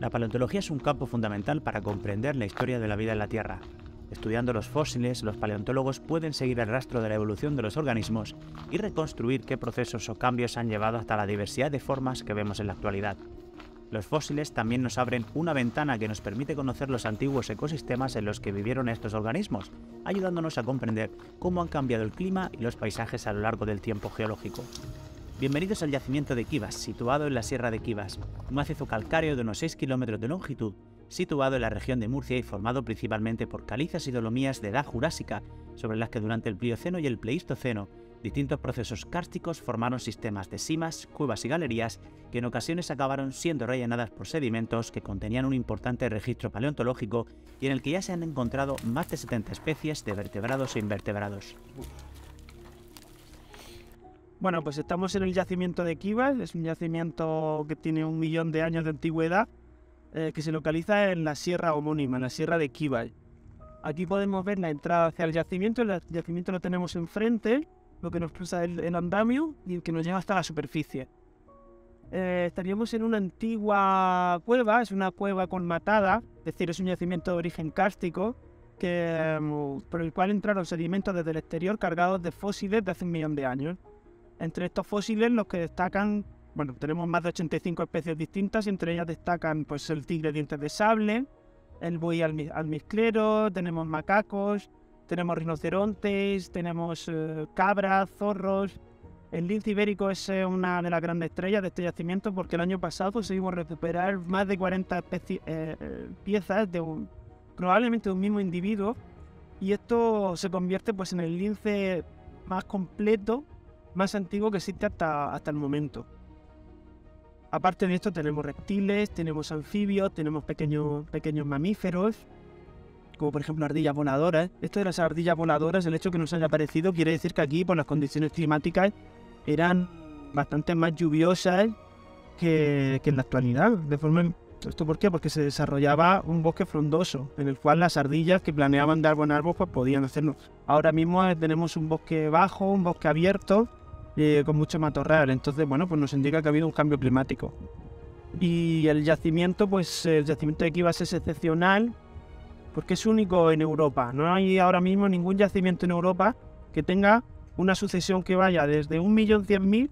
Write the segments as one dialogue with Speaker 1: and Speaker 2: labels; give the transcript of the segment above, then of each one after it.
Speaker 1: La paleontología es un campo fundamental para comprender la historia de la vida en la Tierra. Estudiando los fósiles, los paleontólogos pueden seguir el rastro de la evolución de los organismos y reconstruir qué procesos o cambios han llevado hasta la diversidad de formas que vemos en la actualidad. Los fósiles también nos abren una ventana que nos permite conocer los antiguos ecosistemas en los que vivieron estos organismos, ayudándonos a comprender cómo han cambiado el clima y los paisajes a lo largo del tiempo geológico. Bienvenidos al yacimiento de Kivas, situado en la Sierra de Kivas, un macizo calcáreo de unos 6 kilómetros de longitud, situado en la región de Murcia y formado principalmente por calizas y dolomías de edad jurásica, sobre las que durante el Plioceno y el Pleistoceno distintos procesos kársticos formaron sistemas de simas, cuevas y galerías que en ocasiones acabaron siendo rellenadas por sedimentos que contenían un importante registro paleontológico y en el que ya se han encontrado más de 70 especies de vertebrados e invertebrados.
Speaker 2: Bueno, pues estamos en el yacimiento de Kibal, es un yacimiento que tiene un millón de años de antigüedad, eh, que se localiza en la sierra homónima, en la sierra de Kibal. Aquí podemos ver la entrada hacia el yacimiento, el yacimiento lo tenemos enfrente, lo que nos cruza el, el andamio y que nos lleva hasta la superficie. Eh, estaríamos en una antigua cueva, es una cueva con matada, es decir, es un yacimiento de origen cástico, mm, por el cual entraron sedimentos desde el exterior cargados de fósiles de hace un millón de años. Entre estos fósiles los que destacan, bueno, tenemos más de 85 especies distintas y entre ellas destacan pues el tigre dientes de sable, el buey almizclero, tenemos macacos, tenemos rinocerontes, tenemos eh, cabras, zorros. El lince ibérico es eh, una de las grandes estrellas de este yacimiento porque el año pasado conseguimos recuperar más de 40 eh, piezas de probablemente un mismo individuo y esto se convierte pues en el lince más completo más antiguo que existe hasta, hasta el momento. Aparte de esto tenemos reptiles, tenemos anfibios, tenemos pequeños, pequeños mamíferos, como por ejemplo ardillas voladoras. Esto de las ardillas voladoras, el hecho que nos haya aparecido quiere decir que aquí por las condiciones climáticas eran bastante más lluviosas que, en la actualidad. De forma, ¿Esto por qué? Porque se desarrollaba un bosque frondoso en el cual las ardillas que planeaban dar buen árbol pues podían hacerlo. Ahora mismo eh, tenemos un bosque bajo, un bosque abierto eh, con mucho matorral. Entonces, bueno, pues nos indica que ha habido un cambio climático. Y el yacimiento, pues el yacimiento de Kivas es excepcional porque es único en Europa. No hay ahora mismo ningún yacimiento en Europa que tenga una sucesión que vaya desde 1.100.000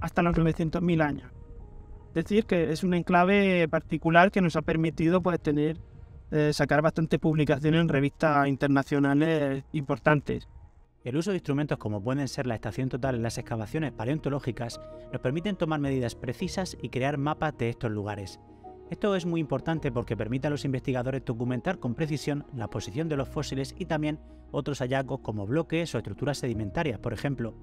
Speaker 2: hasta los 900.000 años. Es decir, que es un enclave particular que nos ha permitido pues, tener, eh, sacar bastantes publicaciones en revistas internacionales importantes. El uso de instrumentos como pueden ser la estación total en
Speaker 1: las excavaciones paleontológicas nos permiten tomar medidas precisas y crear mapas de estos lugares. Esto es muy importante porque permite a los investigadores documentar con precisión la posición de los fósiles y también otros hallazgos como bloques o estructuras sedimentarias, por ejemplo.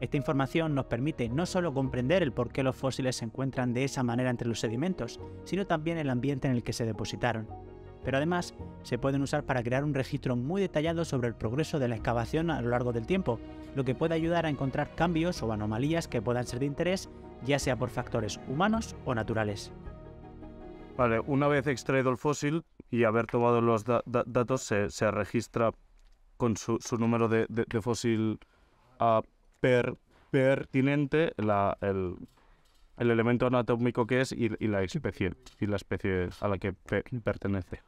Speaker 1: Esta información nos permite no solo comprender el por qué los fósiles se encuentran de esa manera entre los sedimentos, sino también el ambiente en el que se depositaron pero además se pueden usar para crear un registro muy detallado sobre el progreso de la excavación a lo largo del tiempo, lo que puede ayudar a encontrar cambios o anomalías que puedan ser de interés, ya sea por factores humanos o naturales.
Speaker 3: una vez extraído el fósil y haber tomado los datos, se, registra con su, número de, fósil pertinente el, elemento anatómico que es la especie y la especie a la que pertenece.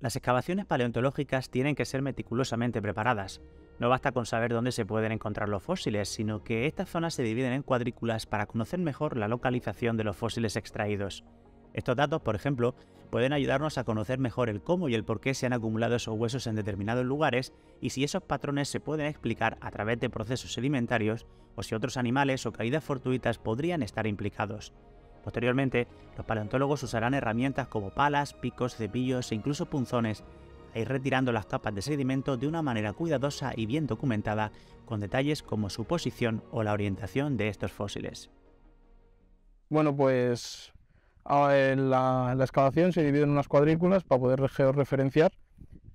Speaker 1: Las excavaciones paleontológicas tienen que ser meticulosamente preparadas. No basta con saber dónde se pueden encontrar los fósiles, sino que estas zonas se dividen en cuadrículas para conocer mejor la localización de los fósiles extraídos. Estos datos, por ejemplo, pueden ayudarnos a conocer mejor el cómo y el por qué se han acumulado esos huesos en determinados lugares y si esos patrones se pueden explicar a través de procesos sedimentarios o si otros animales o caídas fortuitas podrían estar implicados. Posteriormente, los paleontólogos usarán herramientas como palas, picos, cepillos e incluso punzones e ir retirando las capas de sedimento de una manera cuidadosa y bien documentada, con detalles como su posición o la orientación de estos fósiles.
Speaker 4: Bueno, pues la, la excavación se divide en unas cuadrículas para poder georreferenciar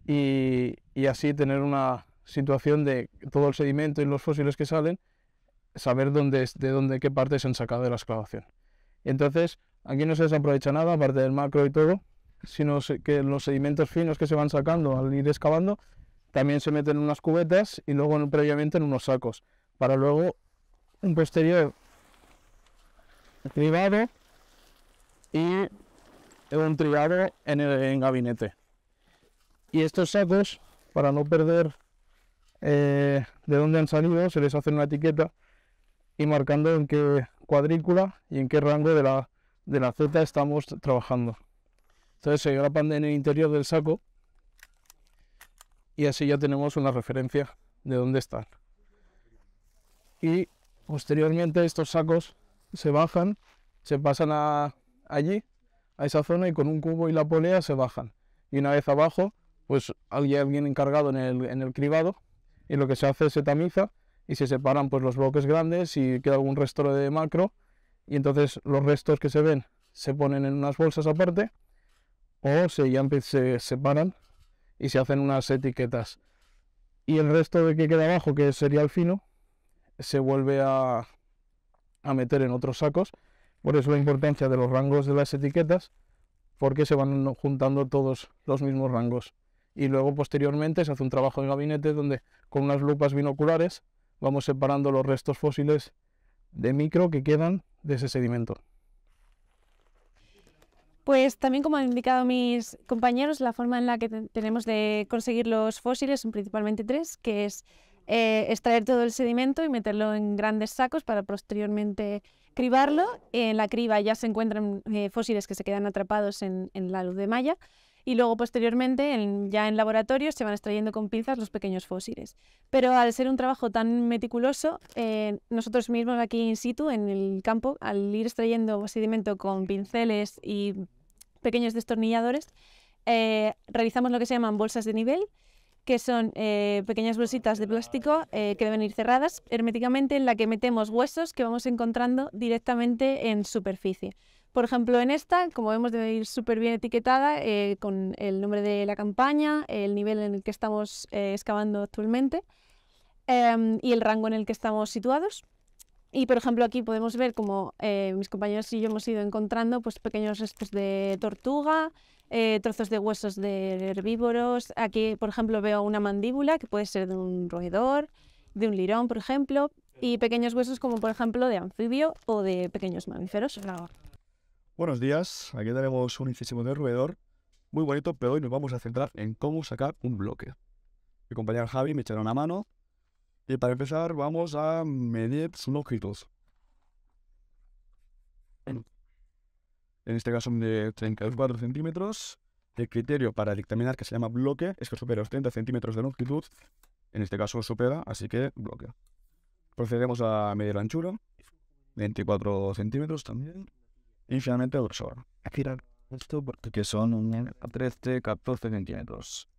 Speaker 4: y, así tener una situación de todo el sedimento y los fósiles que salen, saber dónde, de dónde, qué partes se han sacado de la excavación. Entonces, aquí no se desaprovecha nada, aparte del macro y todo, sino que los sedimentos finos que se van sacando al ir excavando también se meten en unas cubetas y luego previamente en unos sacos, para luego un posterior cribado y un tribado en el gabinete. Y estos sacos, para no perder eh, de dónde han salido, se les hace una etiqueta y marcando en qué cuadrícula y en qué rango de la, de la Z estamos trabajando. Entonces se grapan en el interior del saco y así ya tenemos una referencia de dónde están. Y posteriormente estos sacos se bajan, se pasan allí, a esa zona, y con un cubo y la polea se bajan. Y una vez abajo, pues hay alguien encargado en el, en el cribado, y lo que se hace se tamiza y se separan pues los bloques grandes y queda algún resto de macro y entonces los restos que se ven se ponen en unas bolsas aparte o se, ya se separan y se hacen unas etiquetas. Y el resto de que queda abajo, que sería el fino, se vuelve a, meter en otros sacos. Por eso la importancia de los rangos de las etiquetas, porque se van juntando todos los mismos rangos. Y luego posteriormente se hace un trabajo en gabinete donde con unas lupas binoculares vamos separando los restos fósiles de micro que quedan de ese sedimento.
Speaker 5: Pues también como han indicado mis compañeros, la forma en la que tenemos de conseguir los fósiles son principalmente tres, que es eh, extraer todo el sedimento y meterlo en grandes sacos para posteriormente cribarlo. En la criba ya se encuentran eh, fósiles que se quedan atrapados en la luz de malla y luego posteriormente ya en laboratorio, se van extrayendo con pinzas los pequeños fósiles. Pero al ser un trabajo tan meticuloso, eh, nosotros mismos aquí in situ, en el campo, al ir extrayendo sedimento con pinceles y pequeños destornilladores, eh, realizamos lo que se llaman bolsas de nivel, que son eh, pequeñas bolsitas de plástico que deben ir cerradas herméticamente en la que metemos huesos que vamos encontrando directamente en superficie. Por ejemplo, en esta, como vemos, debe ir súper bien etiquetada eh, con el nombre de la campaña, el nivel en el que estamos eh, excavando actualmente em, y el rango en el que estamos situados. Y por ejemplo aquí podemos ver como eh, mis compañeros y yo hemos ido encontrando pues, pequeños restos de tortuga, trozos de huesos de herbívoros. Aquí por ejemplo veo una mandíbula que puede ser de un roedor, de un lirón por ejemplo, y pequeños huesos como por ejemplo de anfibio o de pequeños mamíferos.
Speaker 3: Buenos días, aquí tenemos un incisivo de roedor muy bonito, pero hoy nos vamos a centrar en cómo sacar un bloque. Mi compañero Javi me echará una mano y para empezar vamos a medir su longitud. En este caso de 34 centímetros. El criterio para dictaminar que se llama bloque es que supera los 30 centímetros de longitud. En este caso supera, así que bloque. Procedemos a medir la anchura. 24 centímetros también. Y finalmente el grosor. Girar esto porque son 13, 14 centímetros.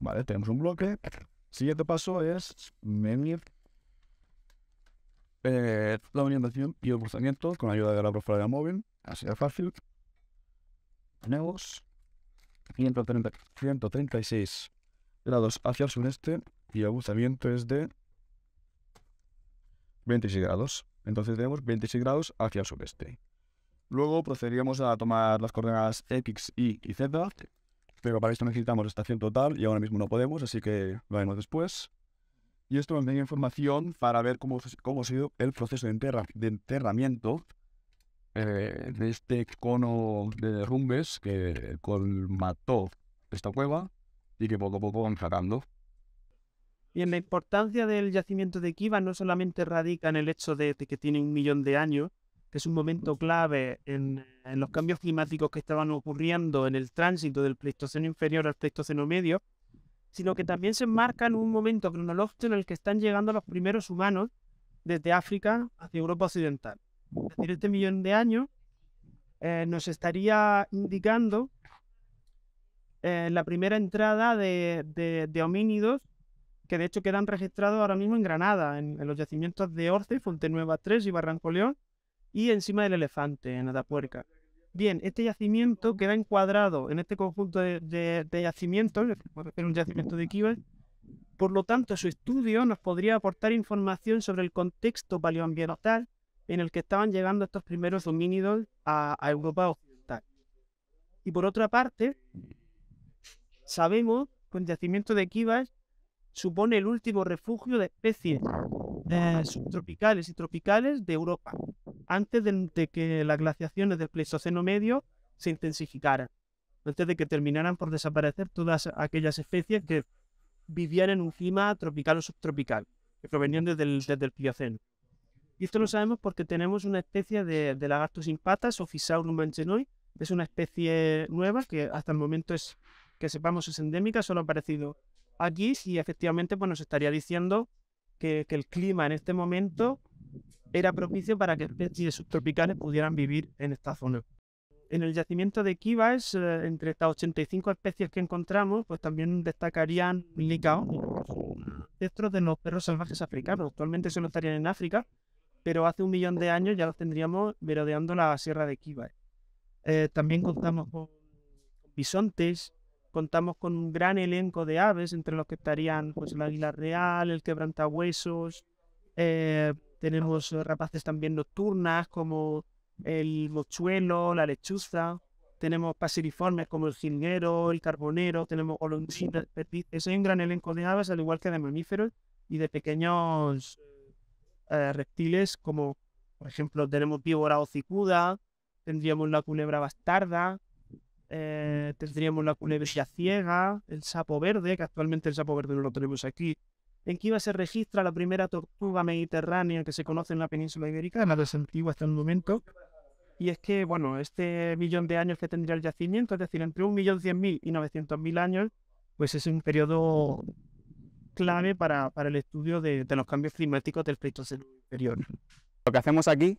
Speaker 3: Vale, tenemos un bloque. Siguiente paso es medir eh, la orientación y el buzamiento con ayuda de la profilera móvil. Así de fácil. Tenemos 136 grados hacia el sureste y el buzamiento es de 26 grados. Entonces tenemos 26 grados hacia el sureste. Luego procederíamos a tomar las coordenadas X, Y y Z, pero para esto necesitamos estación total y ahora mismo no podemos, así que lo haremos después. Y esto nos da información para ver cómo, cómo ha sido el proceso de, de enterramiento eh, de este cono de derrumbes que colmató esta cueva y que poco a poco van sacando.
Speaker 2: Bien, la importancia del yacimiento de Kiva no solamente radica en el hecho de, de que tiene un millón de años, que es un momento clave en, los cambios climáticos que estaban ocurriendo en el tránsito del Pleistoceno inferior al Pleistoceno medio, sino que también se enmarca en un momento cronológico en el que están llegando los primeros humanos desde África hacia Europa Occidental. Es decir, este millón de años eh, nos estaría indicando eh, la primera entrada de, homínidos que de hecho quedan registrados ahora mismo en Granada, en, los yacimientos de Orce, Fontenueva 3 y Barranco León, y encima del elefante, en Atapuerca. Bien, este yacimiento queda encuadrado en este conjunto de, yacimientos, en un yacimiento de por lo tanto su estudio nos podría aportar información sobre el contexto paleoambiental en el que estaban llegando estos primeros homínidos a, Europa Occidental. Y por otra parte, sabemos que el yacimiento de Kivas supone el último refugio de especies eh, subtropicales y tropicales de Europa, antes de, que las glaciaciones del Pleistoceno medio se intensificaran, antes de que terminaran por desaparecer todas aquellas especies que vivían en un clima tropical o subtropical, que provenían desde el, desde Plioceno. Y esto lo sabemos porque tenemos una especie de, de lagarto sin patas, Ophisaurum manchenoi, es una especie nueva que hasta el momento es que sepamos es endémica, solo ha aparecido aquí y efectivamente pues nos estaría diciendo que, el clima en este momento era propicio para que especies subtropicales pudieran vivir en esta zona. En el yacimiento de Kibas, eh, entre estas 85 especies que encontramos, pues también destacarían licao ancestros de los perros salvajes africanos. Actualmente solo estarían en África, pero hace un millón de años ya los tendríamos merodeando la sierra de Kibas. Eh, también contamos con bisontes, Contamos con un gran elenco de aves, entre los que estarían pues, el águila real, el quebrantahuesos. Eh, tenemos rapaces también nocturnas como el mochuelo, la lechuza. Tenemos pasiriformes como el jilguero, el carbonero. Tenemos golondrinas, Eso es un gran elenco de aves, al igual que de mamíferos y de pequeños eh, reptiles, como por ejemplo tenemos víbora hocicuda, tendríamos la culebra bastarda, eh, tendríamos la culebrilla ciega, el sapo verde, que actualmente el sapo verde no lo tenemos aquí. En Kiva se registra la primera tortuga mediterránea que se conoce en la península ibérica, nada es antigua hasta el momento. Y es que, bueno, este millón de años que tendría el yacimiento, es decir, entre 1.100.000 y 900.000 años, pues es un periodo clave para, para el estudio de, los cambios climáticos del Pleistoceno inferior.
Speaker 6: Lo que hacemos aquí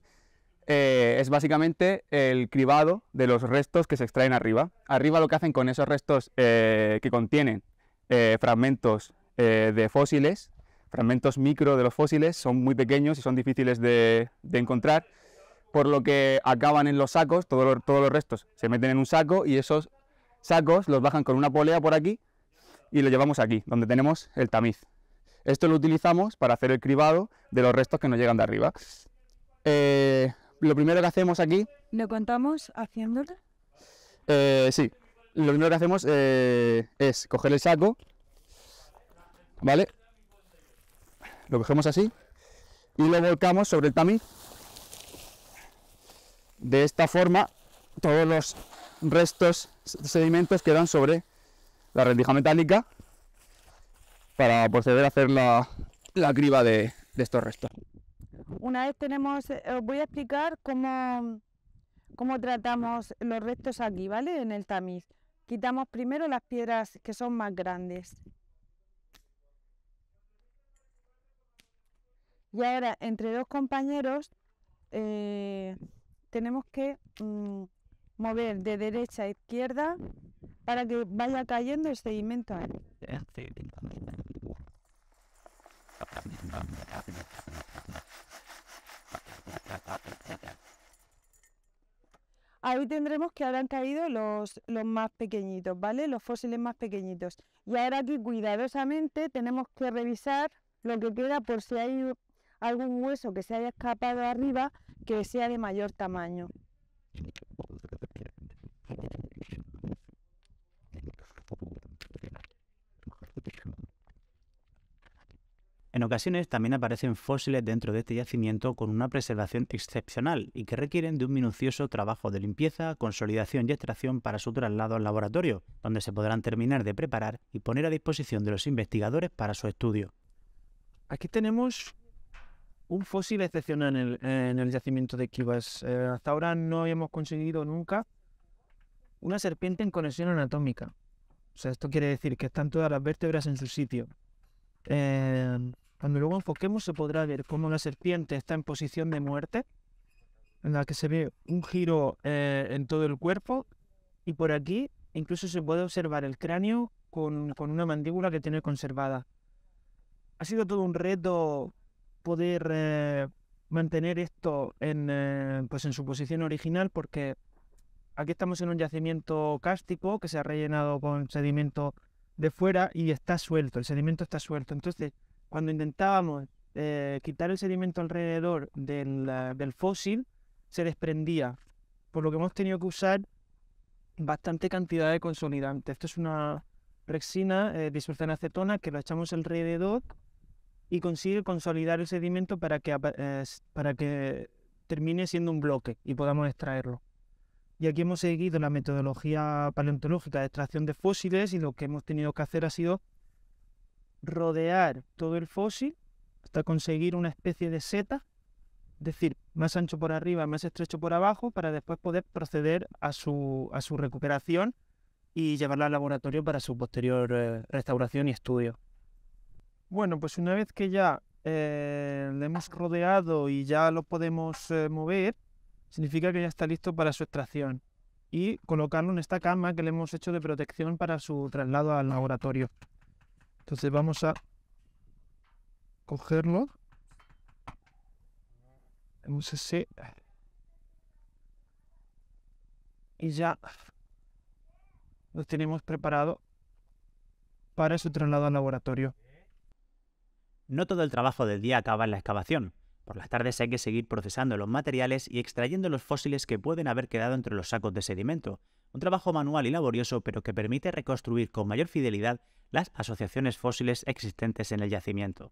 Speaker 6: eh, es básicamente el cribado de los restos que se extraen arriba. Arriba lo que hacen con esos restos eh, que contienen eh, fragmentos de fósiles, fragmentos micro de los fósiles, son muy pequeños y son difíciles de, encontrar, por lo que acaban en los sacos, todos los restos se meten en un saco y esos sacos los bajan con una polea por aquí y lo llevamos aquí, donde tenemos el tamiz. Esto lo utilizamos para hacer el cribado de los restos que nos llegan de arriba lo primero que hacemos aquí...
Speaker 5: ¿Lo contamos haciéndolo?
Speaker 6: Eh, sí. Lo primero que hacemos eh, es coger el saco, ¿vale? Lo cogemos así y lo volcamos sobre el tamiz. De esta forma, todos los restos, sedimentos quedan sobre la rendija metálica para proceder a hacer la, criba de estos restos.
Speaker 5: Una vez tenemos, eh, os voy a explicar cómo, tratamos los restos aquí, ¿vale? En el tamiz. Quitamos primero las piedras que son más grandes. Y ahora, entre dos compañeros, eh, tenemos que mm, mover de derecha a izquierda para que vaya cayendo el sedimento. Ahí tendremos que habrán caído los, los más pequeñitos, ¿vale? Los fósiles más pequeñitos. Y ahora aquí cuidadosamente tenemos que revisar lo que queda por si hay algún hueso que se haya escapado arriba que sea de mayor
Speaker 7: tamaño.
Speaker 1: En ocasiones también aparecen fósiles dentro de este yacimiento con una preservación excepcional y que requieren de un minucioso trabajo de limpieza, consolidación y extracción para su traslado al laboratorio, donde se podrán terminar de preparar y poner a disposición de los investigadores para su estudio.
Speaker 2: Aquí tenemos un fósil excepcional en el, yacimiento de Kivas. Eh, hasta ahora no habíamos conseguido nunca una serpiente en conexión anatómica. O sea, esto quiere decir que están todas las vértebras en su sitio. Eh, cuando luego enfoquemos se podrá ver cómo la serpiente está en posición de muerte, en la que se ve un giro eh, en todo el cuerpo y por aquí incluso se puede observar el cráneo con, una mandíbula que tiene conservada. Ha sido todo un reto poder eh, mantener esto en, eh, pues en su posición original porque aquí estamos en un yacimiento cástico que se ha rellenado con sedimento de fuera y está suelto, el sedimento está suelto. Entonces cuando intentábamos eh, quitar el sedimento alrededor del, fósil, se desprendía, por lo que hemos tenido que usar bastante cantidad de consolidante. Esto es una resina eh, disuelta en acetona que lo echamos alrededor y consigue consolidar el sedimento para que, eh, para que termine siendo un bloque y podamos extraerlo. Y aquí hemos seguido la metodología paleontológica de extracción de fósiles y lo que hemos tenido que hacer ha sido rodear todo el fósil hasta conseguir una especie de seta, es decir, más ancho por arriba, más estrecho por abajo, para después poder proceder a su, a su recuperación y llevarla al laboratorio para su posterior eh, restauración y estudio. Bueno, pues una vez que ya eh, le hemos rodeado y ya lo podemos eh, mover, significa que ya está listo para su extracción y colocarlo en esta cama que le hemos hecho de protección para su traslado al laboratorio. Entonces vamos a cogerlo. Y ya lo tenemos preparado para su traslado al laboratorio. No todo el
Speaker 1: trabajo del día acaba en la excavación. Por las tardes hay que seguir procesando los materiales y extrayendo los fósiles que pueden haber quedado entre los sacos de sedimento, un trabajo manual y laborioso pero que permite reconstruir con mayor fidelidad las asociaciones fósiles existentes en el yacimiento.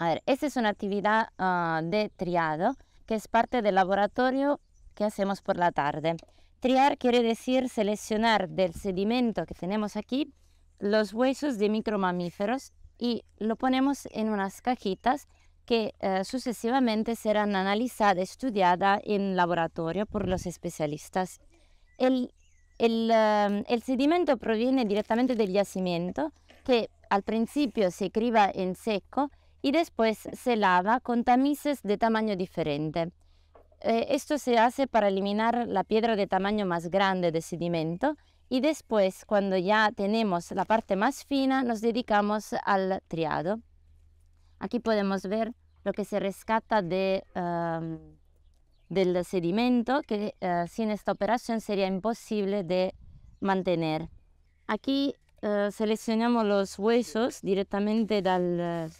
Speaker 7: A ver, esta es una actividad ah, de triado que es parte del laboratorio que hacemos por la tarde. Triar quiere decir seleccionar del sedimento que tenemos aquí los huesos de micromamíferos y lo ponemos en unas cajitas que eh, sucesivamente serán analizadas, estudiadas en laboratorio por los especialistas. Eh, el, sedimento proviene directamente del yacimiento, que al principio se criba en seco y después se lava con tamices de tamaño diferente. Eh, esto se hace para eliminar la piedra de tamaño más grande de sedimento y después, cuando ya tenemos la parte más fina, nos dedicamos al triado. Aquí podemos ver lo que se rescata de, del sedimento, que eh, sin esta operación sería imposible de mantener. Aquí eh, seleccionamos los huesos directamente del,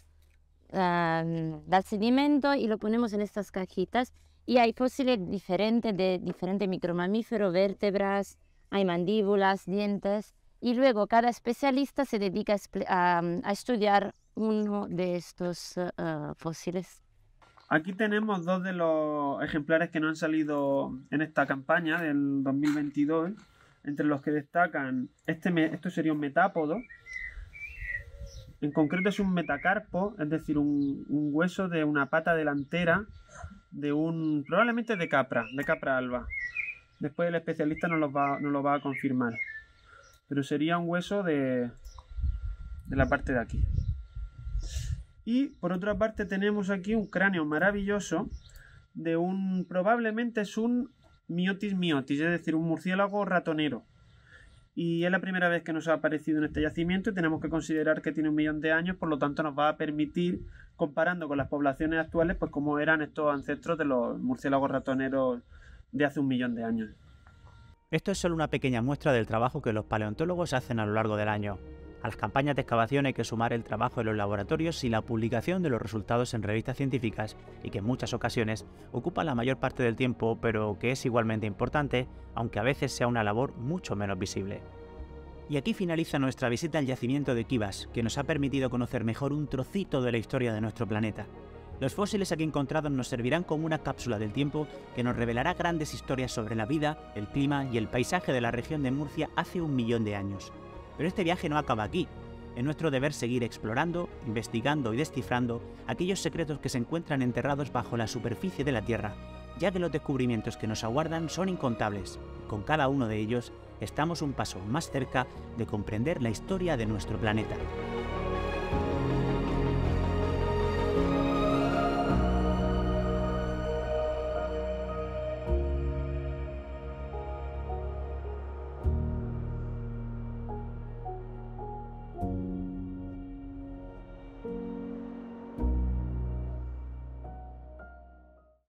Speaker 7: sedimento y lo ponemos en estas cajitas. Y hay fósiles diferentes de diferentes micromamíferos, vértebras, hay mandíbulas, dientes. Y luego cada especialista se dedica a, a estudiar uno de estos eh, eh, fósiles.
Speaker 2: Aquí tenemos dos de los ejemplares que no han salido en esta campaña del 2022, entre los que destacan, este, esto sería un metápodo, en concreto es un metacarpo, es decir, un, hueso de una pata delantera de un. probablemente de capra, de capra alba. Después el especialista nos lo va, nos lo va a confirmar. Pero sería un hueso de la parte de aquí. Y por otra parte tenemos aquí un cráneo maravilloso de un, probablemente es un miotis miotis, es decir, un murciélago ratonero. Y es la primera vez que nos ha aparecido en este yacimiento y tenemos que considerar que tiene un millón de años, por lo tanto nos va a permitir, comparando con las poblaciones actuales, pues cómo eran estos ancestros de los murciélagos ratoneros de hace un millón de años.
Speaker 1: Esto es solo una pequeña muestra del trabajo que los paleontólogos hacen a lo largo del año. A las campañas de excavación hay que sumar el trabajo de los laboratorios y la publicación de los resultados en revistas científicas y que en muchas ocasiones ocupan la mayor parte del tiempo pero que es igualmente importante, aunque a veces sea una labor mucho menos visible. Y aquí finaliza nuestra visita al yacimiento de Kivas, que nos ha permitido conocer mejor un trocito de la historia de nuestro planeta. Los fósiles aquí encontrados nos servirán como una cápsula del tiempo que nos revelará grandes historias sobre la vida, el clima y el paisaje de la región de Murcia hace un millón de años. Pero este viaje no acaba aquí. Es nuestro deber seguir explorando, investigando y descifrando aquellos secretos que se encuentran enterrados bajo la superficie de la Tierra, ya que los descubrimientos que nos aguardan son incontables. Con cada uno de ellos estamos un paso más cerca de comprender la historia de nuestro planeta.